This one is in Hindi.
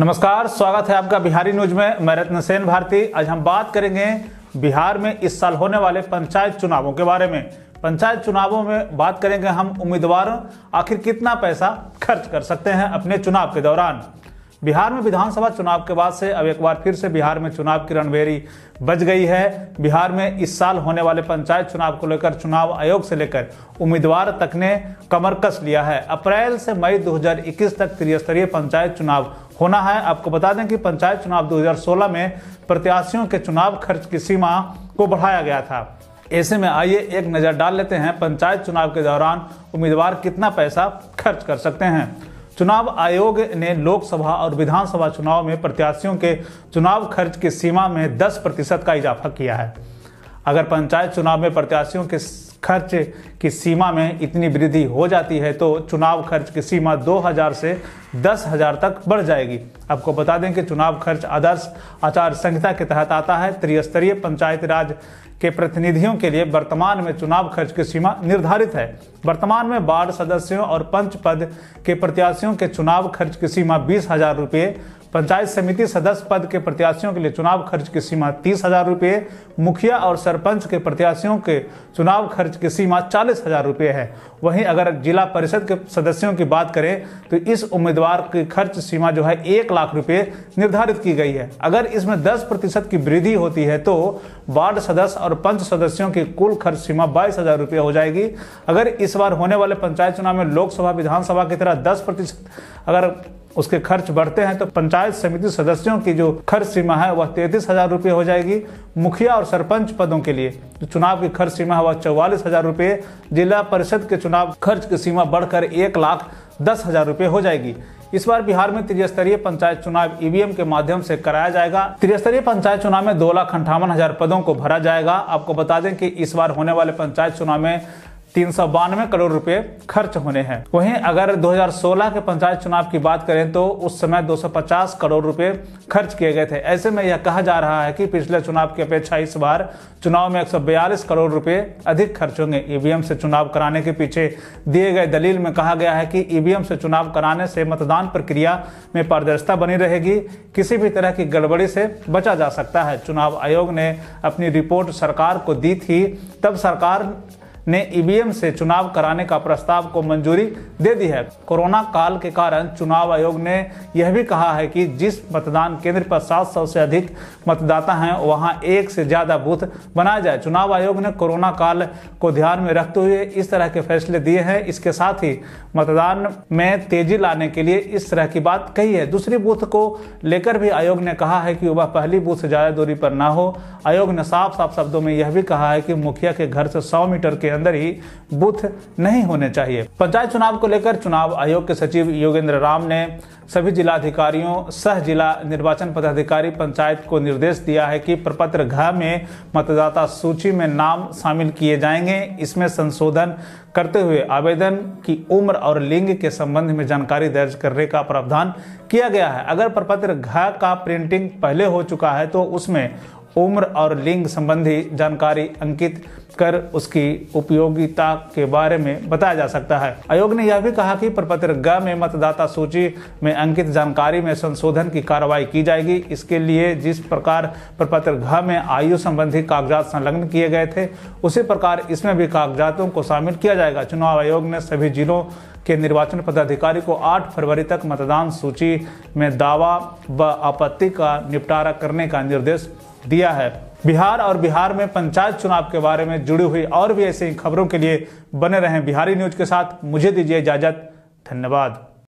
नमस्कार स्वागत है आपका बिहारी न्यूज में मैं रत्नसेन भारती आज हम बात करेंगे बिहार में इस साल होने वाले पंचायत चुनावों के बारे में पंचायत चुनावों में बात करेंगे हम उम्मीदवार आखिर कितना पैसा खर्च कर सकते हैं अपने चुनाव के दौरान बिहार में विधानसभा चुनाव के बाद से अब एक बार फिर से बिहार में चुनाव की रणबेरी बज गई है बिहार में इस साल होने वाले पंचायत चुनाव को लेकर चुनाव आयोग से लेकर उम्मीदवार तक ने कमर कस लिया है अप्रैल से मई 2021 तक त्रिस्तरीय पंचायत चुनाव होना है आपको बता दें कि पंचायत चुनाव 2016 में प्रत्याशियों के चुनाव खर्च की सीमा को बढ़ाया गया था ऐसे में आइए एक नज़र डाल लेते हैं पंचायत चुनाव के दौरान उम्मीदवार कितना पैसा खर्च कर सकते हैं चुनाव आयोग ने लोकसभा और विधानसभा चुनाव में प्रत्याशियों के चुनाव खर्च की सीमा में 10 प्रतिशत का इजाफा किया है अगर पंचायत चुनाव में प्रत्याशियों के खर्च की सीमा में इतनी वृद्धि हो जाती है तो चुनाव खर्च की सीमा 2000 से 10000 तक बढ़ जाएगी आपको बता दें कि चुनाव खर्च आदर्श आचार संहिता के तहत आता है त्रिस्तरीय पंचायत राज के प्रतिनिधियों के लिए वर्तमान में चुनाव खर्च की सीमा निर्धारित है वर्तमान में वार्ड सदस्यों और पंच पद के प्रत्याशियों के चुनाव खर्च की सीमा बीस हजार रुपये पंचायत समिति सदस्य पद के प्रत्याशियों के लिए चुनाव खर्च की सीमा तीस हजार रुपये मुखिया और सरपंच के प्रत्याशियों के चुनाव खर्च की सीमा चालीस हजार रुपये है वहीं अगर जिला परिषद के सदस्यों की बात करें तो इस उम्मीदवार की खर्च सीमा जो है एक लाख रुपये निर्धारित की गई है अगर इसमें दस प्रतिशत की वृद्धि होती है तो वार्ड सदस्य और पंच सदस्यों की कुल खर्च सीमा बाईस हजार रुपये हो जाएगी अगर इस बार होने वाले पंचायत चुनाव में लोकसभा विधानसभा की तरह दस प्रतिशत अगर उसके खर्च बढ़ते हैं तो पंचायत समिति सदस्यों की जो खर्च सीमा है वह तैतीस हजार रुपये हो जाएगी मुखिया और सरपंच पदों के लिए जो चुनाव की खर्च सीमा है वह चौवालीस हजार रुपये जिला परिषद के चुनाव खर्च की सीमा बढ़कर एक लाख दस हजार रुपये हो जाएगी इस बार बिहार में त्रिस्तरीय पंचायत चुनाव ईवीएम के माध्यम से कराया जाएगा त्रिस्तरीय पंचायत चुनाव में दो लाख अंठावन हजार पदों को भरा जाएगा आपको बता दें कि इस बार होने वाले पंचायत चुनाव में तीन सौ बानवे करोड़ रुपए खर्च होने हैं वहीं अगर 2016 के पंचायत चुनाव की बात करें तो उस समय 250 करोड़ रुपए खर्च किए गए थे ऐसे में यह कहा जा रहा है कि पिछले चुनाव की अपेक्षा इस बार चुनाव में 142 करोड़ रुपए अधिक खर्च होंगे ईवीएम से चुनाव कराने के पीछे दिए गए दलील में कहा गया है कि ईवीएम से चुनाव कराने से मतदान प्रक्रिया में पारदर्शिता बनी रहेगी किसी भी तरह की गड़बड़ी से बचा जा सकता है चुनाव आयोग ने अपनी रिपोर्ट सरकार को दी थी तब सरकार ने ईवीएम से चुनाव कराने का प्रस्ताव को मंजूरी दे दी है कोरोना काल के कारण चुनाव आयोग ने यह भी कहा है कि जिस मतदान केंद्र पर 700 से अधिक मतदाता हैं वहां एक से ज्यादा बूथ बनाया जाए चुनाव आयोग ने कोरोना काल को ध्यान में रखते हुए इस तरह के फैसले दिए हैं इसके साथ ही मतदान में तेजी लाने के लिए इस तरह की बात कही है दूसरी बूथ को लेकर भी आयोग ने कहा है कि वह पहली बूथ से ज्यादा दूरी पर ना हो आयोग ने साफ साफ शब्दों में यह भी कहा है कि मुखिया के घर से सौ मीटर के अंदर ही बूथ नहीं होने चाहिए पंचायत चुनाव को लेकर चुनाव आयोग के सचिव योगेंद्र राम ने सभी जिला अधिकारियों सह जिला निर्वाचन पदाधिकारी पंचायत को निर्देश दिया है कि प्रपत्र घ में मतदाता सूची में नाम शामिल किए जाएंगे इसमें संशोधन करते हुए आवेदन की उम्र और लिंग के संबंध में जानकारी दर्ज करने का प्रावधान किया गया है अगर प्रपत्र घ का प्रिंटिंग पहले हो चुका है तो उसमें उम्र और लिंग संबंधी जानकारी अंकित कर उसकी उपयोगिता के बारे में बताया जा सकता है आयोग ने यह भी कहा कि प्रपत्र ग में मतदाता सूची में अंकित जानकारी में संशोधन की कार्रवाई की जाएगी इसके लिए जिस प्रकार प्रपत्र घ में आयु संबंधी कागजात संलग्न किए गए थे उसी प्रकार इसमें भी कागजातों को शामिल किया जाएगा चुनाव आयोग ने सभी जिलों के निर्वाचन पदाधिकारी को 8 फरवरी तक मतदान सूची में दावा व आपत्ति का निपटारा करने का निर्देश दिया है बिहार और बिहार में पंचायत चुनाव के बारे में जुड़ी हुई और भी ऐसी खबरों के लिए बने रहें बिहारी न्यूज के साथ मुझे दीजिए इजाजत धन्यवाद